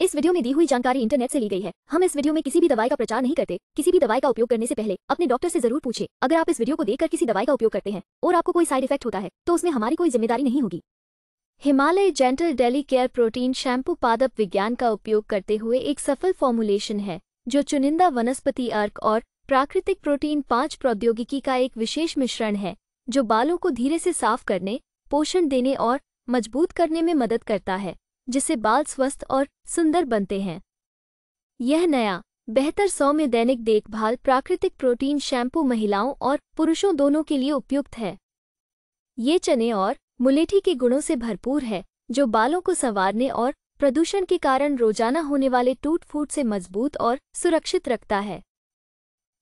इस वीडियो में दी हुई जानकारी इंटरनेट से ली गई है हम इस वीडियो में किसी भी दवाई का प्रचार नहीं करते किसी भी दवाई का उपयोग करने से पहले अपने डॉक्टर से जरूर पूछे अगर आप इस वीडियो को देखकर किसी दवाई का उपयोग करते हैं और आपको कोई साइड इफेक्ट होता है तो उसमें हमारी कोई जिम्मेदारी नहीं होगी Himalaya gentle daily care protein shampoo पादप विज्ञान का उपयोग करते हुए एक सफल फॉर्मुलेशन है जो चुनिंदा वनस्पति अर्क और प्राकृतिक प्रोटीन पांच प्रौद्योगिकी का एक विशेष मिश्रण है जो बालों को धीरे से साफ करने पोषण देने और मजबूत करने में मदद करता है जिससे बाल स्वस्थ और सुंदर बनते हैं यह नया बेहतर सौम्य दैनिक देखभाल प्राकृतिक प्रोटीन शैम्पू महिलाओं और पुरुषों दोनों के लिए उपयुक्त है ये चने और मुलेठी के गुणों से भरपूर है जो बालों को संवारने और प्रदूषण के कारण रोजाना होने वाले टूट फूट से मजबूत और सुरक्षित रखता है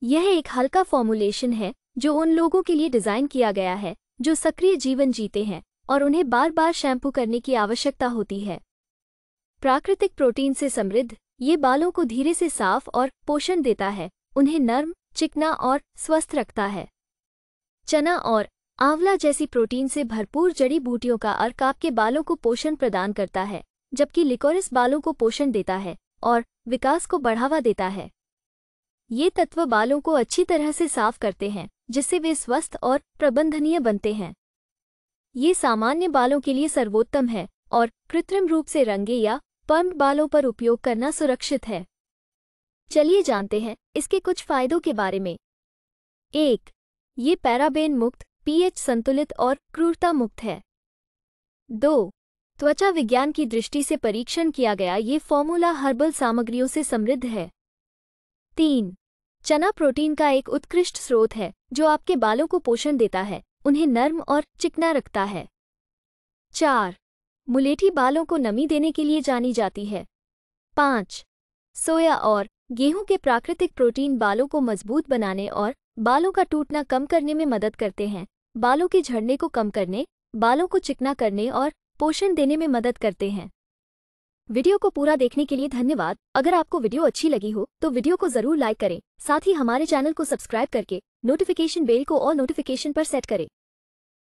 यह एक हल्का फॉर्मुलेशन है जो उन लोगों के लिए डिज़ाइन किया गया है जो सक्रिय जीवन जीते हैं और उन्हें बार बार शैम्पू करने की आवश्यकता होती है प्राकृतिक प्रोटीन से समृद्ध ये बालों को धीरे से साफ और पोषण देता है उन्हें नर्म चिकना और स्वस्थ रखता है चना और आंवला जैसी प्रोटीन से भरपूर जड़ी बूटियों का अर्क आपके बालों को पोषण प्रदान करता है जबकि लिकोरिस बालों को पोषण देता है और विकास को बढ़ावा देता है ये तत्व बालों को अच्छी तरह से साफ करते हैं जिससे वे स्वस्थ और प्रबंधनीय बनते हैं ये सामान्य बालों के लिए सर्वोत्तम है और कृत्रिम रूप से रंगे या पर्म बालों पर उपयोग करना सुरक्षित है चलिए जानते हैं इसके कुछ फायदों के बारे में एक ये पैराबेन मुक्त पीएच संतुलित और क्रूरता मुक्त है दो त्वचा विज्ञान की दृष्टि से परीक्षण किया गया ये फॉर्मूला हर्बल सामग्रियों से समृद्ध है तीन चना प्रोटीन का एक उत्कृष्ट स्रोत है जो आपके बालों को पोषण देता है उन्हें नर्म और चिकना रखता है चार मुलेठी बालों को नमी देने के लिए जानी जाती है पाँच सोया और गेहूं के प्राकृतिक प्रोटीन बालों को मजबूत बनाने और बालों का टूटना कम करने में मदद करते हैं बालों के झड़ने को कम करने बालों को चिकना करने और पोषण देने में मदद करते हैं वीडियो को पूरा देखने के लिए धन्यवाद अगर आपको वीडियो अच्छी लगी हो तो वीडियो को जरूर लाइक करें साथ ही हमारे चैनल को सब्सक्राइब करके नोटिफिकेशन बेल को और नोटिफिकेशन पर सेट करें